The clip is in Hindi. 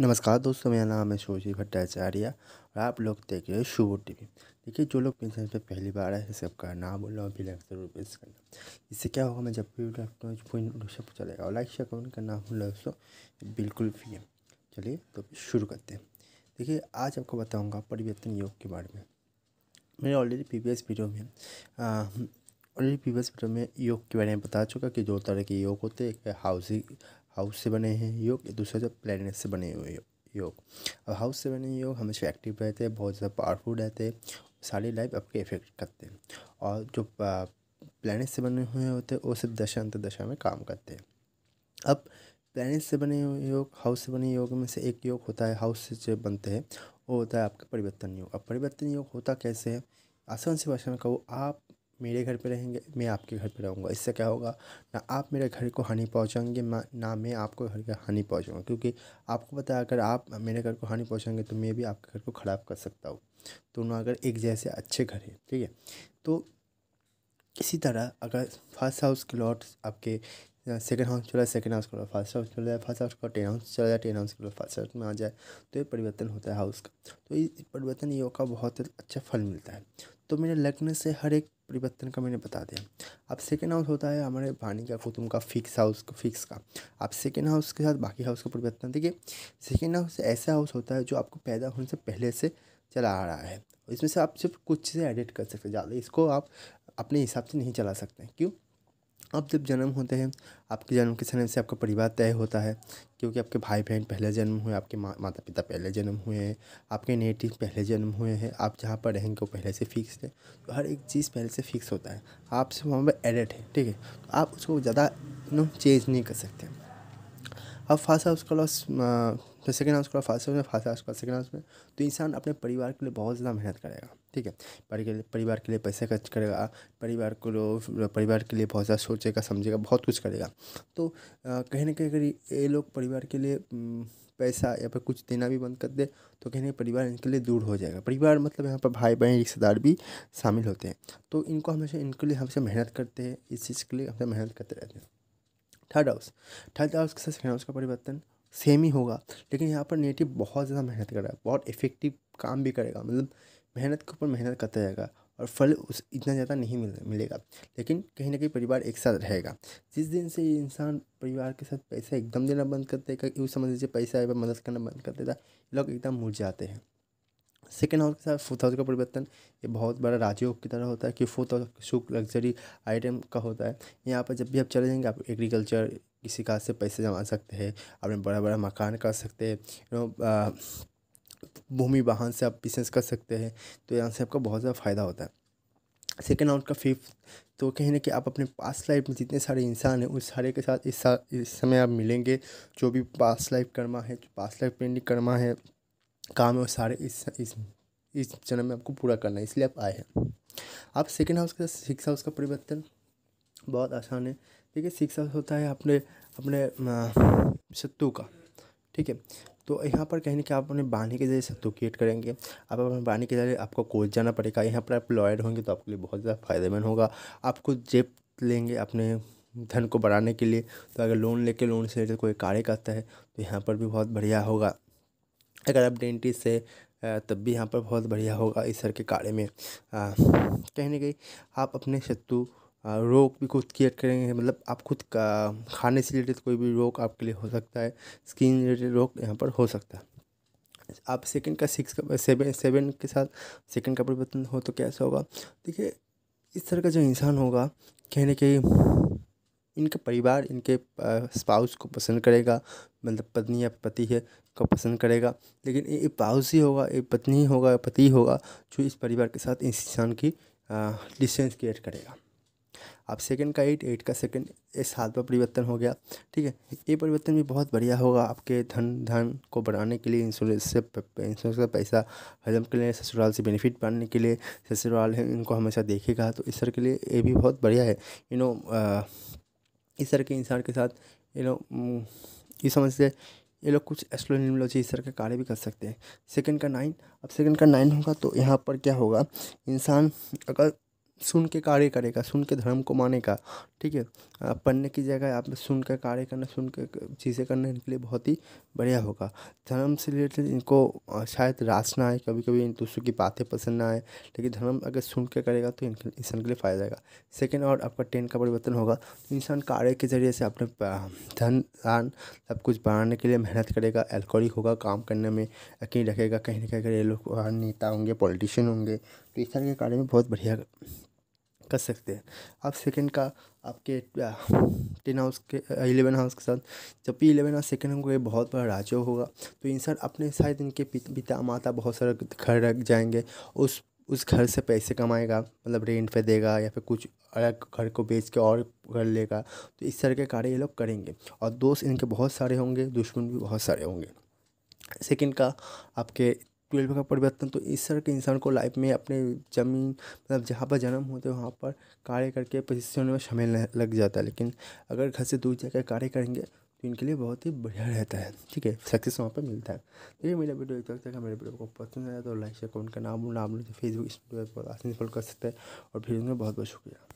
नमस्कार दोस्तों मेरा नाम है शोजी भट्टाचार्य और आप लोग देख रहे हो शुभ टी वी देखिए जो लोग पेंशन पे पहली बार आए सबका नाम बोल रहा हूँ बिल अक्सर रुपीज़ करना इससे क्या होगा मैं जब भी वीडियो अपना सब चलेगा और लाइक शेयर कमेंट करना भूल रहा दोस्तों बिल्कुल फ्री है चलिए तो शुरू करते हैं देखिए आज आपको बताऊँगा परिवर्तन योग के बारे में मैंने ऑलरेडी प्रीवियस वीडियो में ऑलरेडी प्रीवियस वीडियो में योग के बारे में बता चुका कि दो तरह के योग होते हैं एक हाउसिंग हाउस से बने हैं योग दूसरा जो प्लैनेट से बने हुए योग अब हाउस से बने योग हमेशा एक्टिव रहते हैं बहुत ज़्यादा पावरफुल रहते हैं सारी लाइफ आपके इफेक्ट करते हैं और जो प्लैनेट से बने हुए होते हैं वो सिर्फ दशा अंतर दशा में काम करते हैं अब प्लैनेट से बने हुए योग हाउस से बने योग में से एक योग होता है हाउस से जो बनते हैं वो होता है आपका परिवर्तन योग अब परिवर्तन योग होता कैसे है आसान सी भाषा में कहो आप मेरे घर पे रहेंगे मैं आपके घर पे रहूँगा इससे क्या होगा ना आप मेरे घर को हानि पहुँचाएंगे ना मैं आपको घर का हानि पहुँचाऊँगा क्योंकि आपको पता है अगर आप मेरे घर को हानि पहुँचाएंगे तो मैं भी आपके घर को ख़राब कर सकता हूँ दोनों तो अगर एक जैसे अच्छे घर हैं ठीक है तो इसी तरह अगर फर्स्ट हाउस के लॉट आपके सेकेंड हाउस चला सेकेंड हाउस के लॉट फर्स्ट हाउस चला जाए फर्स्ट हाउस का टेन हाउस चला जाए ten house lord first house में आ जाए तो ये परिवर्तन होता है हाउस का तो इस परिवर्तन योग का बहुत अच्छा फल मिलता है तो मेरे लग्न से हर एक परिवर्तन का मैंने बता दिया अब सेकेंड हाउस होता है हमारे भानी का कुतुम का फिक्स हाउस फिक्स का अब सेकेंड हाउस के साथ बाकी हाउस का परिवर्तन देखिए सेकेंड हाउस ऐसा हाउस होता है जो आपको पैदा होने से पहले से चला आ रहा है इसमें से आप सिर्फ कुछ चीज़ें एडिट कर सकते हैं ज़्यादा इसको आप अपने हिसाब से नहीं चला सकते क्यों अब जब जन्म होते हैं आपके जन्म के समय से आपका परिवार तय होता है क्योंकि आपके भाई बहन पहले जन्म हुए आपके मा, माता पिता पहले जन्म हुए हैं आपके नेटिव पहले जन्म हुए हैं आप जहाँ पर रहेंगे वो पहले से फ़िक्स है तो हर एक चीज़ पहले से फ़िक्स होता है आपसे वहाँ पर एडिट है ठीक है तो आप उसको ज़्यादा नो चेंज नहीं कर सकते अब फास्ट हाउस का लॉस सेकेंड हाउस का फास्ट हाउस में फास्ट हाउस का सेकेंड हाउस में तो इंसान अपने परिवार के लिए बहुत ज़्यादा मेहनत करेगा ठीक है परिवार के लिए पैसा खर्च करेगा परिवार को लोग परिवार के लिए बहुत ज़्यादा सोचेगा समझेगा बहुत कुछ करेगा तो कहीं ना कहीं अगर ये लोग परिवार के लिए पैसा या फिर कुछ देना भी बंद कर दे तो कहीं ना परिवार इनके लिए दूर हो जाएगा परिवार मतलब यहाँ पर भाई बहन रिश्तेदार भी शामिल होते हैं तो इनको हमेशा इनके लिए हमेशा मेहनत करते हैं इस चीज़ के लिए हमसे मेहनत करते रहते हैं थर्ड हाउस थर्ड हाउस के साथ सेकेंड हाउस का परिवर्तन सेम ही होगा लेकिन यहाँ पर नेटिव बहुत ज़्यादा मेहनत कर रहा है बहुत इफेक्टिव काम भी करेगा मतलब मेहनत के ऊपर मेहनत करता जाएगा और फल उस इतना ज़्यादा नहीं मिल मिलेगा लेकिन कहीं ना कहीं परिवार एक साथ रहेगा जिस दिन से इंसान परिवार के साथ पैसा एकदम देना बंद कर देगा यूँ समझ लीजिए पैसा आए मदद करना बंद कर देता लोग एकदम मुड़ जाते हैं सेकेंड हाउस के साथ फोर्थ हाउस का परिवर्तन ये बहुत बड़ा राजयोग की तरह होता है कि फोर्थ हाउस सुख लग्जरी आइटम का होता है यहाँ पर जब भी आप चले जाएंगे आप एग्रीकल्चर किसी का से पैसे जमा सकते हैं अपने बड़ा बड़ा मकान कर सकते हैं भूमि वाहन से आप बिजनेस कर सकते हैं तो यहाँ से आपका बहुत ज़्यादा फ़ायदा होता है सेकेंड राउंड का फिफ्थ तो कहने कि आप अपने पास्ट लाइफ में जितने सारे इंसान हैं उस सारे के साथ इस सा इस समय आप मिलेंगे जो भी पास्ट लाइफ कर्मा है जो पास्ट लाइफ पेंडिंग कर्मा है काम है वो सारे इस इस इस जन्म में आपको पूरा करना है इसलिए आप आए हैं आप सेकेंड हाउस के साथ सिक्स हाउस का परिवर्तन बहुत आसान है देखिए सिक्स हाउस होता है अपने अपने शत्रु का ठीक है तो यहाँ पर कहने ना आप अपने बानी के जरिए क्रिएट करेंगे आप अपने बानी के जरिए आपको कोच जाना पड़ेगा यहाँ पर आप लॉयर होंगे तो आपके लिए बहुत ज़्यादा फायदेमंद होगा आपको जेब लेंगे अपने धन को बढ़ाने के लिए तो अगर लोन लेके लोन से रिलेटेड कोई कार्य करता है तो यहाँ पर भी बहुत बढ़िया होगा अगर आप डेंटिस्ट से तब भी यहाँ पर बहुत बढ़िया होगा इस सर के कार्य में कहने गई आप अपने शत्रु रोग भी खुद क्रिएट करेंगे मतलब आप खुद का खाने से रिलेटेड कोई भी रोग आपके लिए हो सकता है स्किन रिलेटेड रोग यहाँ पर हो सकता है आप सेकंड का सिक्स का सेवन सेवन के साथ सेकंड का परिवर्तन हो तो कैसा होगा देखिए इस तरह का जो इंसान होगा कहने के इनका परिवार इनके स्पाउस को पसंद करेगा मतलब पत्नी या पति है को पसंद करेगा लेकिन ये पाउस ही होगा ये पत्नी होगा पति होगा जो इस परिवार के साथ इस इंसान की डिस्टेंस क्रिएट करेगा अब सेकंड का एट एट का सेकंड इस हाल पर परिवर्तन हो गया ठीक है ये परिवर्तन भी बहुत बढ़िया होगा आपके धन धन को बढ़ाने के लिए इंश्योरेंस से इंश्योरेंस का पैसा हजम के लिए ससुराल से बेनिफिट पाने के लिए ससुराल है इनको हमेशा देखेगा तो इस तरह के लिए ये भी बहुत बढ़िया है यू नो इस तरह के इंसान के साथ यू नो ये समझ से ये लोग कुछ एस्ट्रोनोलॉजी इस तरह के कार्य भी कर सकते हैं सेकंड का नाइन अब सेकंड का नाइन होगा तो यहाँ पर क्या होगा इंसान अगर सुन के कार्य करेगा सुन के धर्म को मानेगा ठीक है पढ़ने की जगह आप सुन के कार्य करना सुन के चीज़ें करने के लिए बहुत ही बढ़िया होगा धर्म से रिलेटेड इनको शायद रास ना आए कभी कभी दूसरों की बातें पसंद ना आए लेकिन धर्म अगर सुन के करेगा तो इंसान के लिए फ़ायदा आएगा सेकेंड और आपका टेन का परिवर्तन होगा तो इंसान कार्य के ज़रिए से अपने धन दान सब कुछ बढ़ाने के लिए मेहनत करेगा एल्कोहलिक होगा काम करने में यकीन रखेगा कहीं ना कहीं लोग नेता होंगे पॉलिटिशियन होंगे टीचर के कार्य में बहुत बढ़िया कर सकते हैं अब सेकंड का आपके टेन हाउस के इलेवन हाउस के साथ जब भी इलेवन हाउस सेकंड होंगे बहुत बड़ा राज्य होगा तो इंसान अपने शायद इनके पिता माता बहुत सारे घर रख जाएंगे उस उस घर से पैसे कमाएगा मतलब रेंट पे देगा या फिर कुछ अलग घर को बेच के और घर लेगा तो इस तरह के कार्य ये लोग करेंगे और दोस्त इनके बहुत सारे होंगे दुश्मन भी बहुत सारे होंगे सेकंड का आपके ट्वेल्व का परिवर्तन तो इस तरह के इंसान को लाइफ में अपने ज़मीन मतलब जहाँ पर जन्म होते हैं वहाँ पर कार्य करके पोजिशन में शामिल लग जाता है लेकिन अगर घर से दूर जाकर कार्य करेंगे तो इनके लिए बहुत ही बढ़िया रहता है ठीक है सक्सेस वहाँ पर मिलता है तो ये मेरा वीडियो तक तक मेरे वीडियो को पसंद आया तो लाइक शेयर कमेंट करना नाम लोग फेसबुक इंस्टाग्राम पर आसानी फॉलो कर सकते हैं और फिर उनका बहुत बहुत शुक्रिया